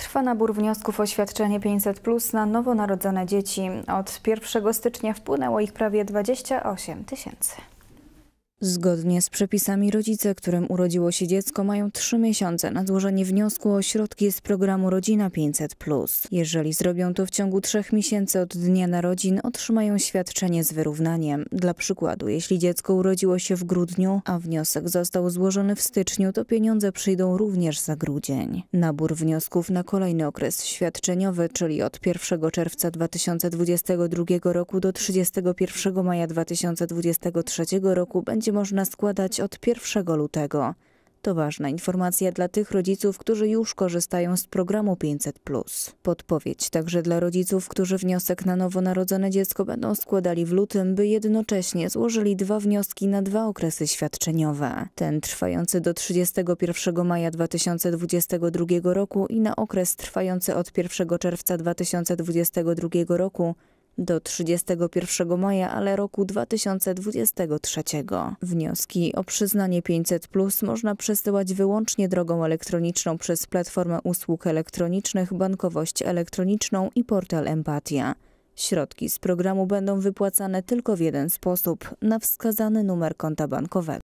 Trwa nabór wniosków o świadczenie 500 plus na nowonarodzone dzieci. Od 1 stycznia wpłynęło ich prawie 28 tysięcy. Zgodnie z przepisami rodzice, którym urodziło się dziecko, mają trzy miesiące na złożenie wniosku o środki z programu Rodzina 500. Jeżeli zrobią to w ciągu trzech miesięcy od dnia narodzin, otrzymają świadczenie z wyrównaniem. Dla przykładu, jeśli dziecko urodziło się w grudniu, a wniosek został złożony w styczniu, to pieniądze przyjdą również za grudzień. Nabór wniosków na kolejny okres świadczeniowy, czyli od 1 czerwca 2022 roku do 31 maja 2023 roku, będzie będzie można składać od 1 lutego. To ważna informacja dla tych rodziców, którzy już korzystają z programu 500. Podpowiedź także dla rodziców, którzy wniosek na nowonarodzone dziecko będą składali w lutym, by jednocześnie złożyli dwa wnioski na dwa okresy świadczeniowe. Ten trwający do 31 maja 2022 roku i na okres trwający od 1 czerwca 2022 roku do 31 maja, ale roku 2023. Wnioski o przyznanie 500 plus można przesyłać wyłącznie drogą elektroniczną przez platformę usług elektronicznych, bankowość elektroniczną i portal Empatia. Środki z programu będą wypłacane tylko w jeden sposób na wskazany numer konta bankowego.